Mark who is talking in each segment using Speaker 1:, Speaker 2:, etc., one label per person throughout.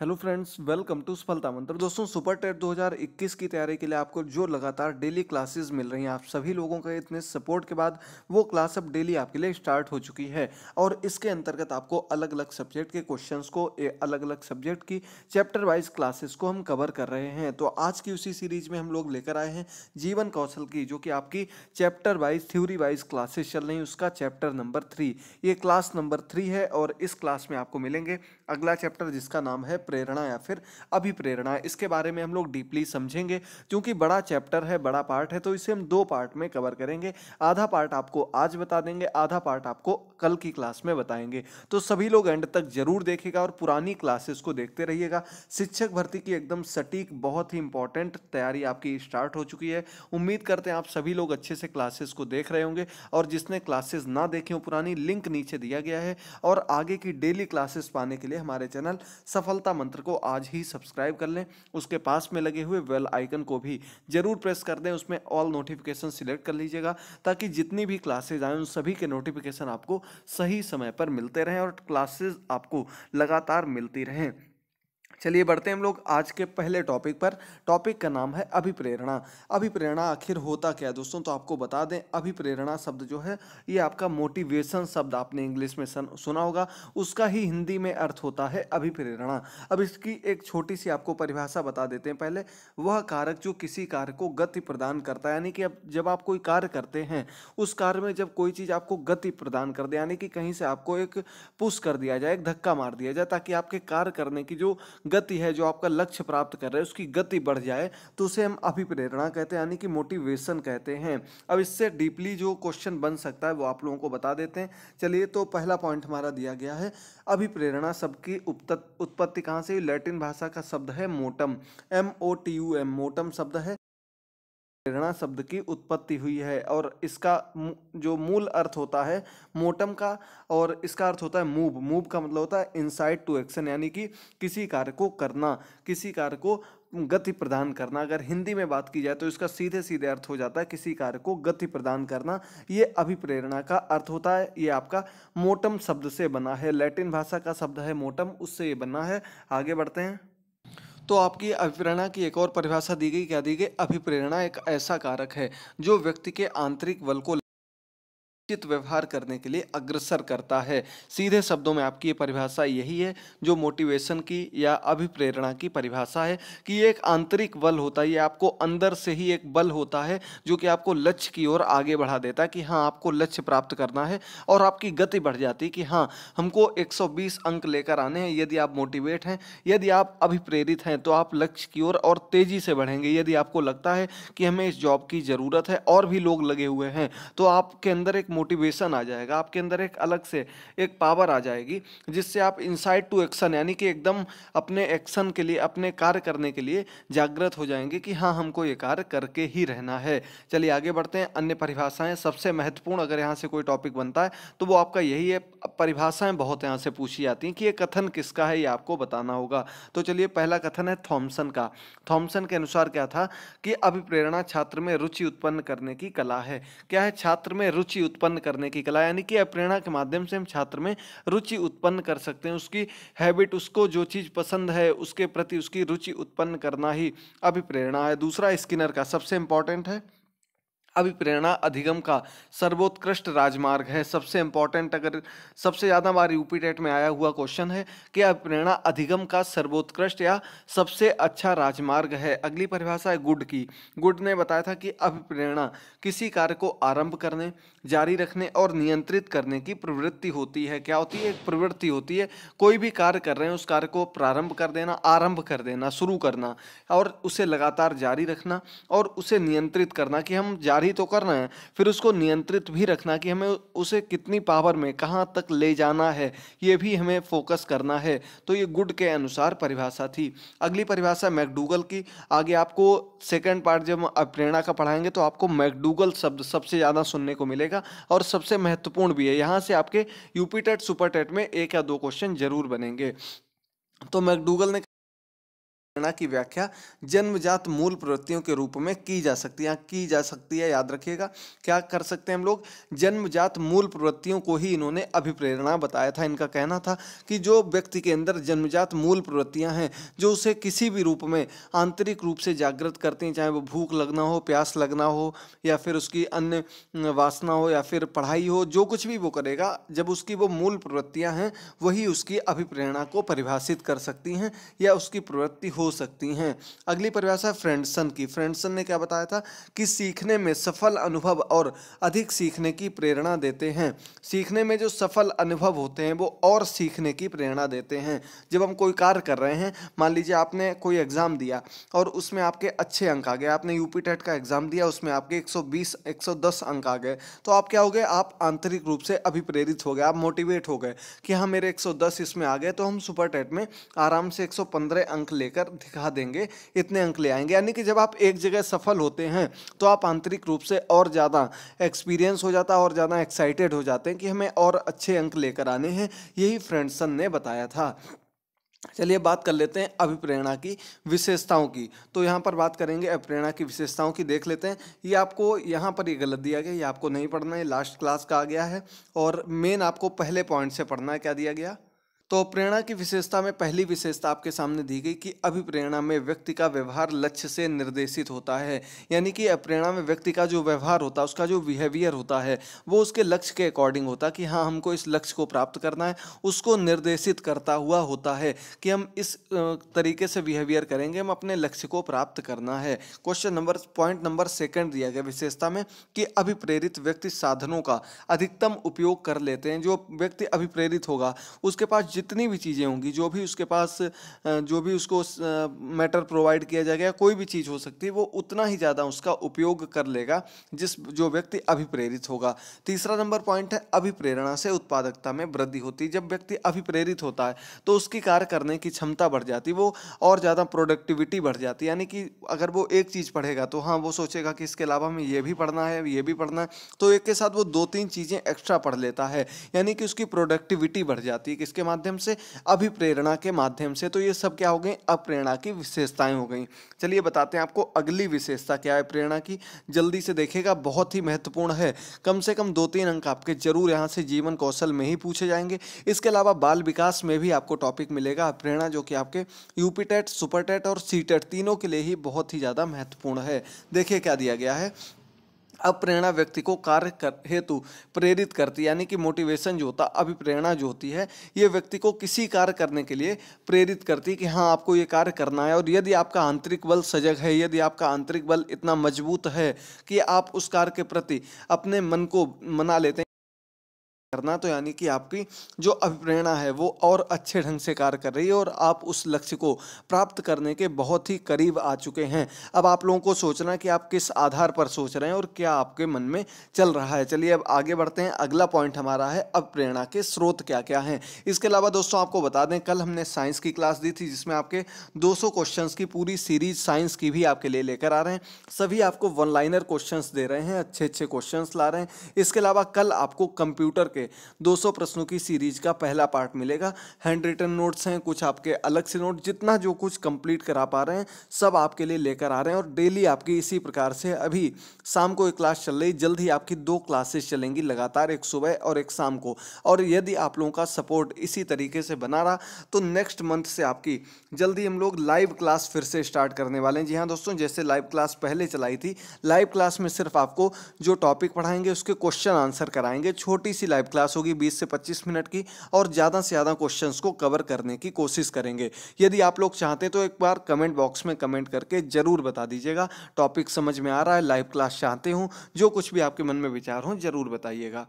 Speaker 1: hello friends welcome to सफलता मंत्र दोस्तों सुपर टेट 2021 की तैयारी के लिए आपको जो लगातार डेली क्लासेस मिल रही हैं आप सभी लोगों के इतने सपोर्ट के बाद वो क्लास अब डेली आपके लिए स्टार्ट हो चुकी है और इसके अंतर्गत आपको अलग अलग सब्जेक्ट के क्वेश्चन को अलग अलग सब्जेक्ट की चैप्टर वाइज क्लासेस को हम कवर कर रहे हैं तो आज की उसी सीरीज में हम लोग लेकर आए हैं जीवन कौशल की जो कि आपकी chapter wise theory wise classes चल रही हैं उसका चैप्टर नंबर थ्री ये क्लास नंबर थ्री है और इस क्लास में आपको मिलेंगे अगला चैप्टर जिसका नाम है प्रेरणा या फिर अभिप्रेरणा इसके बारे में हम लोग डीपली समझेंगे क्योंकि बड़ा चैप्टर है बड़ा पार्ट है तो इसे हम दो पार्ट में कवर करेंगे आधा पार्ट आपको आज बता देंगे आधा पार्ट आपको कल की क्लास में बताएंगे तो सभी लोग एंड तक जरूर देखेगा और पुरानी क्लासेस को देखते रहिएगा शिक्षक भर्ती की एकदम सटीक बहुत ही इंपॉर्टेंट तैयारी आपकी स्टार्ट हो चुकी है उम्मीद करते हैं आप सभी लोग अच्छे से क्लासेस को देख रहे होंगे और जिसने क्लासेस ना देखे हो पुरानी लिंक नीचे दिया गया है और आगे की डेली क्लासेस पाने के लिए हमारे चैनल सफलता मंत्र को आज ही सब्सक्राइब कर लें उसके पास में लगे हुए वेल आइकन को भी जरूर प्रेस कर दें उसमें ऑल नोटिफिकेशन सिलेक्ट कर लीजिएगा ताकि जितनी भी क्लासेज आए उन सभी के नोटिफिकेशन आपको सही समय पर मिलते रहें और क्लासेस आपको लगातार मिलती रहें चलिए बढ़ते हैं हम लोग आज के पहले टॉपिक पर टॉपिक का नाम है अभिप्रेरणा अभिप्रेरणा आखिर होता क्या है दोस्तों तो आपको बता दें अभिप्रेरणा शब्द जो है ये आपका मोटिवेशन शब्द आपने इंग्लिश में सन सुना होगा उसका ही हिंदी में अर्थ होता है अभिप्रेरणा अब इसकी एक छोटी सी आपको परिभाषा बता देते हैं पहले वह कारक जो किसी कार्य को गति प्रदान करता है यानी कि अब जब आप कोई कार्य करते हैं उस कार्य में जब कोई चीज़ आपको गति प्रदान कर दे यानी कि कहीं से आपको एक पुश कर दिया जाए एक धक्का मार दिया जाए ताकि आपके कार्य करने की जो गति है जो आपका लक्ष्य प्राप्त कर रहे हैं उसकी गति बढ़ जाए तो उसे हम अभिप्रेरणा कहते हैं यानी कि मोटिवेशन कहते हैं अब इससे डीपली जो क्वेश्चन बन सकता है वो आप लोगों को बता देते हैं चलिए तो पहला पॉइंट हमारा दिया गया है अभिप्रेरणा सबकी उत्पत्ति कहाँ से लैटिन भाषा का शब्द है मोटम M O T U M मोटम शब्द है प्रेरणा शब्द की उत्पत्ति हुई है और इसका जो मूल अर्थ होता है मोटम का और इसका अर्थ होता है मूव मूव का मतलब होता है इनसाइड टू एक्शन यानी कि किसी कार्य को करना किसी कार्य को गति प्रदान करना अगर हिंदी में बात की जाए तो इसका सीधे सीधे अर्थ हो जाता है किसी कार्य को गति प्रदान करना ये अभिप्रेरणा का अर्थ होता है ये आपका मोटम शब्द से बना है लैटिन भाषा का शब्द है मोटम उससे ये बना है आगे बढ़ते हैं तो आपकी अभिप्रेरणा की एक और परिभाषा दी गई क्या दी गई अभिप्रेरणा एक ऐसा कारक है जो व्यक्ति के आंतरिक बल को उचित व्यवहार करने के लिए अग्रसर करता है सीधे शब्दों में आपकी ये परिभाषा यही है जो मोटिवेशन की या अभिप्रेरणा की परिभाषा है कि एक आंतरिक बल होता है ये आपको अंदर से ही एक बल होता है जो कि आपको लक्ष्य की ओर आगे बढ़ा देता है कि हाँ आपको लक्ष्य प्राप्त करना है और आपकी गति बढ़ जाती है कि हाँ हमको एक अंक लेकर आने हैं यदि आप मोटिवेट हैं यदि आप अभिप्रेरित हैं तो आप लक्ष्य की ओर और तेज़ी से बढ़ेंगे यदि आपको लगता है कि हमें इस जॉब की ज़रूरत है और भी लोग लगे हुए हैं तो आपके अंदर एक मोटिवेशन आ जाएगा आपके अंदर एक अलग से एक पावर आ जाएगी जिससे आप इनसाइड टू एक्शन यानी कि एकदम अपने एक्शन के लिए अपने कार्य करने के लिए जागृत हो जाएंगे कि हाँ हमको ये कार्य करके ही रहना है चलिए आगे बढ़ते हैं अन्य परिभाषाएं सबसे महत्वपूर्ण अगर यहाँ से कोई टॉपिक बनता है तो वो आपका यही है परिभाषाएं बहुत यहाँ से पूछी जाती हैं कि ये कथन किसका है ये आपको बताना होगा तो चलिए पहला कथन है थॉम्सन का थॉम्सन के अनुसार क्या था कि अभिप्रेरणा छात्र में रुचि उत्पन्न करने की कला है क्या है छात्र में रुचि उत्पन्न उत्पन्न करने की कला यानी कि प्रेरणा के माध्यम से हम छात्र में रुचि उत्पन्न कर सकते हैं उसकी हैबिट उसको जो चीज़ पसंद है उसके प्रति उसकी रुचि उत्पन्न करना ही अभिप्रेरणा है दूसरा स्किनर का सबसे इंपॉर्टेंट है अभिप्रेरणा अधिगम का सर्वोत्कृष्ट राजमार्ग है सबसे इंपॉर्टेंट अगर सबसे ज़्यादा बार यूपी टेट में आया हुआ क्वेश्चन है कि अभिप्रेरणा अधिगम का सर्वोत्कृष्ट या सबसे अच्छा राजमार्ग है अगली परिभाषा है गुड की गुड ने बताया था कि अभिप्रेरणा किसी कार्य को आरंभ करने जारी रखने और नियंत्रित करने की प्रवृत्ति होती है क्या होती है एक प्रवृत्ति होती है कोई भी कार्य कर रहे हैं उस कार्य को प्रारंभ कर देना आरंभ कर देना शुरू करना और उसे लगातार जारी रखना और उसे नियंत्रित करना कि हम जारी ही तो करना है फिर उसको नियंत्रित भी रखना कि हमें उसे कितनी पावर में कहाँ तक ले जाना है ये भी हमें फोकस करना है तो ये गुड के अनुसार परिभाषा थी अगली परिभाषा मैकडूगल की आगे आपको सेकेंड पार्ट जब प्रेरणा का पढ़ाएंगे तो आपको मैकडूगल शब्द सबसे ज़्यादा सुनने को मिलेगा और सबसे महत्वपूर्ण भी है यहाँ से आपके यूपी टेट सुपर टेट में एक या दो क्वेश्चन जरूर बनेंगे तो मैकडूगल ने प्रेरणा की व्याख्या जन्मजात मूल प्रवृत्तियों के रूप में की जा सकती है की जा सकती है याद रखिएगा क्या कर सकते हैं हम लोग जन्मजात मूल प्रवृत्तियों को ही इन्होंने अभिप्रेरणा बताया था इनका कहना था कि जो व्यक्ति के अंदर जन्मजात मूल प्रवृत्तियां हैं जो उसे किसी भी रूप में आंतरिक रूप से जागृत करती हैं चाहे वो भूख लगना हो प्यास लगना हो या फिर उसकी अन्य वासना हो या फिर पढ़ाई हो जो कुछ भी वो करेगा जब उसकी वो मूल प्रवृत्तियाँ हैं वही उसकी अभिप्रेरणा को परिभाषित कर सकती हैं या उसकी प्रवृत्ति हो हो सकती हैं अगली परिभाषा फ्रेंडसन की फ्रेंडसन ने क्या बताया था कि सीखने में सफल अनुभव और अधिक सीखने की प्रेरणा देते हैं सीखने में जो सफल अनुभव होते हैं वो और सीखने की प्रेरणा देते हैं जब हम कोई कार्य कर रहे हैं मान लीजिए आपने कोई एग्ज़ाम दिया और उसमें आपके अच्छे अंक आ गए आपने यूपी टेट का एग्ज़ाम दिया उसमें आपके 120 110 अंक आ गए तो आप क्या हो गए आप आंतरिक रूप से अभिप्रेरित हो गए आप मोटिवेट हो गए कि हाँ मेरे 110 इसमें आ गए तो हम सुपर टेट में आराम से 115 अंक लेकर दिखा देंगे इतने अंक ले आएंगे यानी कि जब आप एक जगह सफल होते हैं तो आप आंतरिक रूप से और ज़्यादा एक्सपीरियंस हो जाता है और ज़्यादा एक्साइटेड हो जाते हैं कि हमें और अच्छे अंक लेकर आने हैं यही फ्रेंडसन ने बताया था चलिए बात कर लेते हैं अभिप्रेरणा की विशेषताओं की तो यहाँ पर बात करेंगे अभिप्रेरणा की विशेषताओं की देख लेते हैं ये आपको यहाँ पर ये गलत दिया गया ये आपको नहीं पढ़ना है लास्ट क्लास का आ गया है और मेन आपको पहले पॉइंट से पढ़ना है क्या दिया गया तो प्रेरणा की विशेषता में पहली विशेषता आपके सामने दी गई कि अभिप्रेरणा में व्यक्ति का व्यवहार लक्ष्य से निर्देशित होता है यानी कि अप्रेरणा में व्यक्ति का जो व्यवहार होता है उसका जो बिहेवियर होता है वो उसके लक्ष्य के अकॉर्डिंग होता है कि हाँ हमको इस लक्ष्य को प्राप्त करना है उसको निर्देशित करता हुआ होता है कि हम इस तरीके से बिहेवियर करेंगे हम अपने लक्ष्य को प्राप्त करना है question number point number second दिया गया विशेषता में कि अभिप्रेरित व्यक्ति साधनों का अधिकतम उपयोग कर लेते हैं जो व्यक्ति अभिप्रेरित होगा उसके पास जितनी भी चीज़ें होंगी जो भी उसके पास जो भी उसको मैटर प्रोवाइड किया जाएगा कोई भी चीज़ हो सकती है वो उतना ही ज़्यादा उसका उपयोग कर लेगा जिस जो व्यक्ति अभिप्रेरित होगा तीसरा नंबर पॉइंट है अभिप्रेरणा से उत्पादकता में वृद्धि होती है जब व्यक्ति अभिप्रेरित होता है तो उसकी कार्य करने की क्षमता बढ़ जाती वो और ज़्यादा प्रोडक्टिविटी बढ़ जाती यानी कि अगर वो एक चीज़ पढ़ेगा तो हाँ वो सोचेगा कि इसके अलावा हमें ये भी पढ़ना है ये भी पढ़ना है तो एक के साथ वो दो तीन चीज़ें एक्स्ट्रा पढ़ लेता है यानी कि उसकी प्रोडक्टिविटी बढ़ जाती है किसके माध्यम माध्यम से अभिप्रेरणा के माध्यम से तो ये सब क्या हो गई अप्रेरणा की विशेषताएं हो गई चलिए बताते हैं आपको अगली विशेषता क्या है प्रेरणा की जल्दी से देखेगा बहुत ही महत्वपूर्ण है कम से कम दो तीन अंक आपके जरूर यहाँ से जीवन कौशल में ही पूछे जाएंगे इसके अलावा बाल विकास में भी आपको टॉपिक मिलेगा प्रेरणा जो कि आपके यूपी टेट सुपर टेट और सी टेट तीनों के लिए ही बहुत ही ज़्यादा महत्वपूर्ण है देखिए क्या दिया गया है अब प्रेरणा व्यक्ति को कार्य कर हेतु प्रेरित करती यानी कि मोटिवेशन जो होता अभिप्रेरणा जो होती है ये व्यक्ति को किसी कार्य करने के लिए प्रेरित करती है कि हाँ आपको ये कार्य करना है और यदि आपका आंतरिक बल सजग है यदि आपका आंतरिक बल इतना मजबूत है कि आप उस कार्य के प्रति अपने मन को मना लेते हैं करना तो यानी कि आपकी जो अभिप्रेरणा है वो और अच्छे ढंग से कार्य कर रही है और आप उस लक्ष्य को प्राप्त करने के बहुत ही करीब आ चुके हैं अब आप लोगों को सोचना कि आप किस आधार पर सोच रहे हैं और क्या आपके मन में चल रहा है चलिए अब आगे बढ़ते हैं अगला पॉइंट हमारा है अभिप्रेरणा के स्रोत क्या क्या हैं इसके अलावा दोस्तों आपको बता दें कल हमने साइंस की क्लास दी थी जिसमें आपके 200 क्वेश्चंस की पूरी सीरीज साइंस की भी आपके लिए लेकर आ रहे हैं सभी आपको वन लाइनर क्वेश्चन दे रहे हैं अच्छे अच्छे क्वेश्चन ला रहे हैं इसके अलावा कल आपको कंप्यूटर के दो 200 प्रश्नों की सीरीज का पहला पार्ट मिलेगा हैंड रिटन नोट्स हैं कुछ आपके अलग से नोट जितना जो कुछ कंप्लीट करा पा रहे हैं सब आपके लिए लेकर आ रहे हैं और डेली आपकी इसी प्रकार से अभी शाम को एक क्लास चल रही जल्द ही आपकी दो क्लासेस चलेंगी लगातार एक सुबह और एक शाम को और यदि आप लोगों का सपोर्ट इसी तरीके से बना रहा तो नेक्स्ट मंथ से आपकी जल्दी हम लोग लाइव क्लास फिर से स्टार्ट करने वाले हैं जी हाँ दोस्तों जैसे लाइव क्लास पहले चलाई थी लाइव क्लास में सिर्फ आपको जो टॉपिक पढ़ाएंगे उसके क्वेश्चन आंसर कराएंगे छोटी सी लाइव क्लास होगी बीस से पच्चीस मिनट की और ज़्यादा से ज़्यादा क्वेश्चन को कवर करने की कोशिश करेंगे यदि आप लोग चाहते तो एक बार कमेंट बॉक्स में कमेंट करके ज़रूर बता दीजिएगा टॉपिक समझ में आ रहा है लाइव क्लास चाहते हूँ जो कुछ भी आपके मन में विचार हों ज़रूर बताइएगा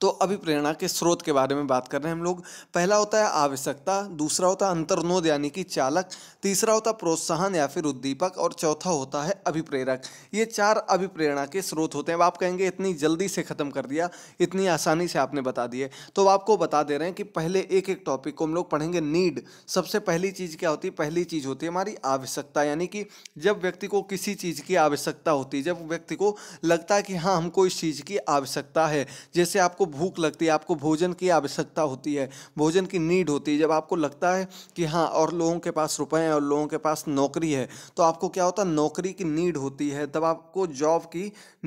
Speaker 1: तो अभी प्रेरणा के स्रोत के बारे में बात कर रहे हैं हम लोग पहला होता है आवश्यकता दूसरा होता है अंतर्नोद यानी कि चालक तीसरा होता है प्रोत्साहन या फिर उद्दीपक और चौथा होता है अभिप्रेरक ये चार अभिप्रेरणा के स्रोत होते हैं अब आप कहेंगे इतनी जल्दी से ख़त्म कर दिया इतनी आसानी से आपने बता दिए तो अब आपको बता दे रहे हैं कि पहले एक एक टॉपिक को हम लोग पढ़ेंगे नीड सबसे पहली चीज़ क्या होती है पहली चीज़ होती है हमारी आवश्यकता यानी कि जब व्यक्ति को किसी चीज़ की आवश्यकता होती है जब व्यक्ति को लगता है कि हाँ हमको इस चीज़ की आवश्यकता है जैसे आप आपको भूख लगती है आपको भोजन की आवश्यकता होती है भोजन की नीड होती है जब आपको लगता है कि हाँ और लोगों के पास रुपए हैं और लोगों के पास नौकरी है तो आपको क्या होता है नौकरी की नीड होती है तब आपको जॉब की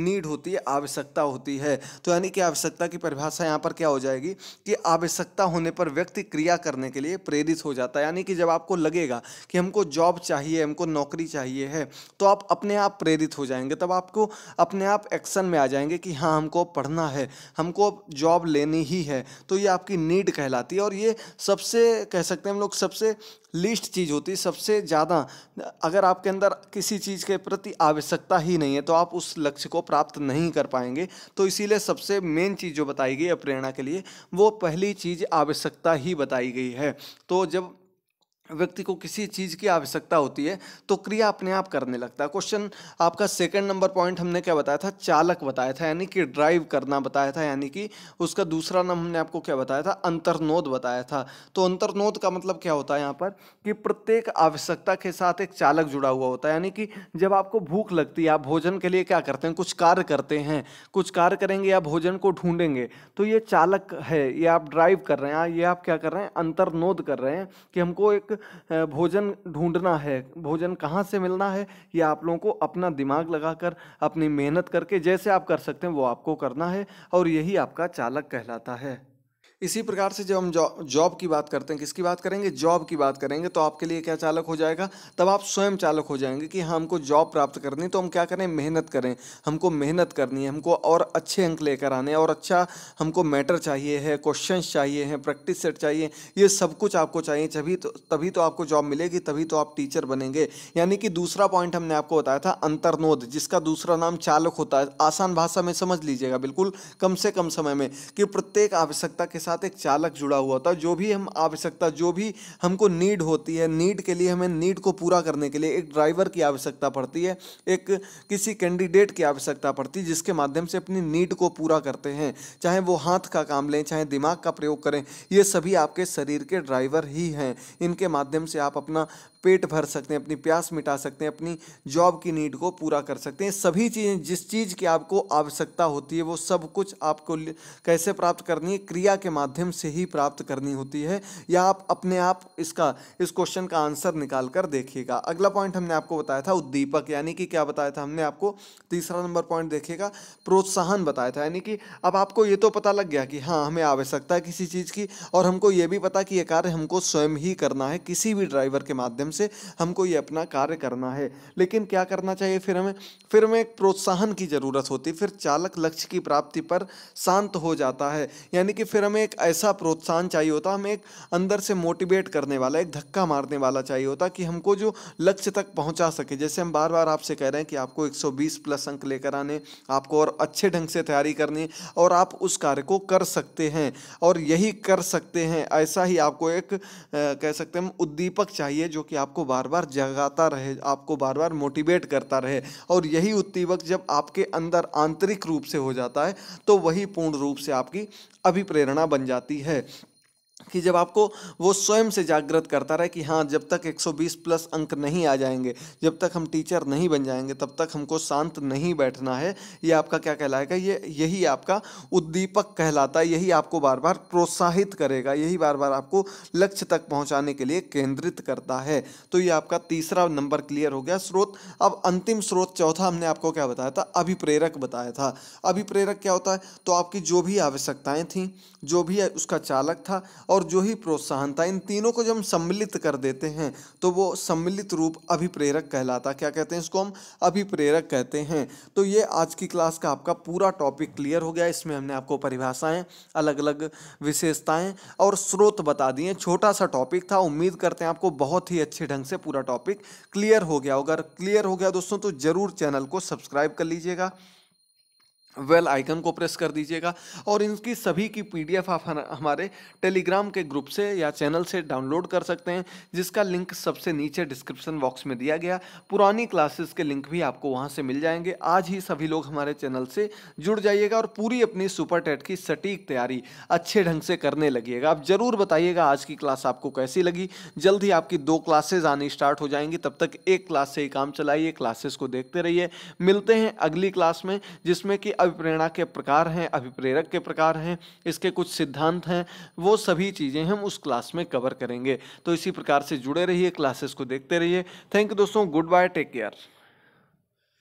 Speaker 1: नीड होती है आवश्यकता होती है तो यानी कि आवश्यकता की परिभाषा यहाँ पर क्या हो जाएगी कि आवश्यकता होने पर व्यक्ति क्रिया करने के लिए प्रेरित हो जाता है यानी कि जब आपको लगेगा कि हमको जॉब चाहिए हमको नौकरी चाहिए है तो आप अपने आप प्रेरित हो जाएंगे तब आपको अपने आप एक्शन में आ जाएंगे कि हाँ हमको पढ़ना है हमको जॉब लेनी ही है तो ये आपकी नीड कहलाती है और ये सबसे कह सकते हैं हम लोग सबसे लिस्ट चीज़ होती है सबसे ज़्यादा अगर आपके अंदर किसी चीज़ के प्रति आवश्यकता ही नहीं है तो आप उस लक्ष्य को प्राप्त नहीं कर पाएंगे तो इसीलिए सबसे मेन चीज़ जो बताई गई है प्रेरणा के लिए वो पहली चीज़ आवश्यकता ही बताई गई है तो जब व्यक्ति को किसी चीज़ की आवश्यकता होती है तो क्रिया अपने आप करने लगता है क्वेश्चन आपका सेकंड नंबर पॉइंट हमने क्या बताया था चालक बताया था यानी कि ड्राइव करना बताया था यानी कि उसका दूसरा नाम हमने आपको क्या बताया था अंतर्नोद बताया था तो अंतर्नोद का मतलब क्या होता है यहाँ पर कि प्रत्येक आवश्यकता के साथ एक चालक जुड़ा हुआ होता है यानी कि जब आपको भूख लगती है आप भोजन के लिए क्या करते हैं कुछ कार्य करते हैं कुछ कार्य करेंगे या भोजन को ढूंढेंगे तो ये चालक है ये आप ड्राइव कर रहे हैं ये आप क्या कर रहे हैं अंतर्नोद कर रहे हैं कि हमको एक भोजन ढूंढना है भोजन कहाँ से मिलना है ये आप लोगों को अपना दिमाग लगाकर अपनी मेहनत करके जैसे आप कर सकते हैं वो आपको करना है और यही आपका चालक कहलाता है इसी प्रकार से जब हम जॉब की बात करते हैं किसकी बात करेंगे जॉब की बात करेंगे तो आपके लिए क्या चालक हो जाएगा तब आप स्वयं चालक हो जाएंगे कि हाँ हमको जॉब प्राप्त करनी तो हम क्या करें मेहनत करें हमको मेहनत करनी है हमको और अच्छे अंक लेकर आने और अच्छा हमको मैटर चाहिए है क्वेश्चंस चाहिए हैं प्रैक्टिस सेट चाहिए ये सब कुछ आपको चाहिए तभी तो तभी तो आपको जॉब मिलेगी तभी तो आप टीचर बनेंगे यानी कि दूसरा पॉइंट हमने आपको बताया था अंतर्नोद जिसका दूसरा नाम चालक होता है आसान भाषा में समझ लीजिएगा बिल्कुल कम से कम समय में कि प्रत्येक आवश्यकता के साथ साथ एक चालक जुड़ा हुआ होता है जो भी हम आवश्यकता जो भी हमको नीड होती है नीड के लिए हमें नीड को पूरा करने के लिए एक ड्राइवर की आवश्यकता पड़ती है एक किसी कैंडिडेट की आवश्यकता पड़ती है जिसके माध्यम से अपनी नीड को पूरा करते हैं चाहे वो हाथ का काम लें चाहे दिमाग का प्रयोग करें ये सभी आपके शरीर के ड्राइवर ही हैं इनके माध्यम से आप अपना पेट भर सकते हैं अपनी प्यास मिटा सकते हैं अपनी जॉब की नीड को पूरा कर सकते हैं सभी चीज़ें जिस चीज़ की आपको आवश्यकता होती है वो सब कुछ आपको कैसे प्राप्त करनी है क्रिया के माध्यम से ही प्राप्त करनी होती है या आप अपने आप इसका इस क्वेश्चन का आंसर निकाल कर देखिएगा अगला पॉइंट हमने आपको बताया था उद्दीपक यानी कि क्या बताया था हमने आपको तीसरा नंबर पॉइंट देखिएगा प्रोत्साहन बताया था यानी कि अब आपको ये तो पता लग गया कि हाँ हमें आवश्यकता है किसी चीज़ की और हमको ये भी पता कि ये कार्य हमको स्वयं ही करना है किसी भी ड्राइवर के माध्यम से हमको ये अपना कार्य करना है लेकिन क्या करना चाहिए फिर हमें फिर हमें एक प्रोत्साहन की ज़रूरत होती फिर चालक लक्ष्य की प्राप्ति पर शांत हो जाता है यानी कि फिर हमें एक ऐसा प्रोत्साहन चाहिए होता हमें एक अंदर से मोटिवेट करने वाला एक धक्का मारने वाला चाहिए होता कि हमको जो लक्ष्य तक पहुंचा सके जैसे हम बार बार आपसे कह रहे हैं कि आपको एक प्लस अंक लेकर आने आपको और अच्छे ढंग से तैयारी करनी और आप उस कार्य को कर सकते हैं और यही कर सकते हैं ऐसा ही आपको एक आ, कह सकते हैं उद्दीपक चाहिए जो कि आपको बार बार जगाता रहे आपको बार बार मोटिवेट करता रहे और यही उत्तीवक जब आपके अंदर आंतरिक रूप से हो जाता है तो वही पूर्ण रूप से आपकी अभिप्रेरणा बन जाती है कि जब आपको वो स्वयं से जागृत करता रहे कि हाँ जब तक 120 प्लस अंक नहीं आ जाएंगे जब तक हम टीचर नहीं बन जाएंगे तब तक हमको शांत नहीं बैठना है ये आपका क्या कहलाएगा ये यही आपका उद्दीपक कहलाता है यही आपको बार बार प्रोत्साहित करेगा यही बार बार आपको लक्ष्य तक पहुँचाने के लिए केंद्रित करता है तो ये आपका तीसरा नंबर क्लियर हो गया स्रोत अब अंतिम स्रोत चौथा हमने आपको क्या बताया था अभिप्रेरक बताया था अभिप्रेरक क्या होता है तो आपकी जो भी आवश्यकताएं थी जो भी उसका चालक था और और जो ही प्रोत्साहन था इन तीनों को जब हम सम्मिलित कर देते हैं तो वो सम्मिलित रूप अभिप्रेरक कहलाता क्या कहते हैं इसको हम अभिप्रेरक कहते हैं तो ये आज की क्लास का आपका पूरा टॉपिक क्लियर हो गया इसमें हमने आपको परिभाषाएं अलग अलग विशेषताएं और स्रोत बता दिए छोटा सा टॉपिक था उम्मीद करते हैं आपको बहुत ही अच्छे ढंग से पूरा टॉपिक क्लियर हो गया अगर क्लियर हो गया दोस्तों तो ज़रूर चैनल को सब्सक्राइब कर लीजिएगा वेल well, आइकन को प्रेस कर दीजिएगा और इनकी सभी की पीडीएफ आप हमारे टेलीग्राम के ग्रुप से या चैनल से डाउनलोड कर सकते हैं जिसका लिंक सबसे नीचे डिस्क्रिप्शन बॉक्स में दिया गया पुरानी क्लासेस के लिंक भी आपको वहां से मिल जाएंगे आज ही सभी लोग हमारे चैनल से जुड़ जाइएगा और पूरी अपनी सुपर टेट की सटीक तैयारी अच्छे ढंग से करने लगिएगा आप ज़रूर बताइएगा आज की क्लास आपको कैसी लगी जल्द ही आपकी दो क्लासेज आनी स्टार्ट हो जाएंगी तब तक एक क्लास से ही काम चलाइए क्लासेस को देखते रहिए मिलते हैं अगली क्लास में जिसमें कि अभिप्रेरणा के प्रकार हैं अभिप्रेरक के प्रकार हैं इसके कुछ सिद्धांत हैं वो सभी चीज़ें हम उस क्लास में कवर करेंगे तो इसी प्रकार से जुड़े रहिए क्लासेस को देखते रहिए थैंक यू दोस्तों गुड बाय टेक केयर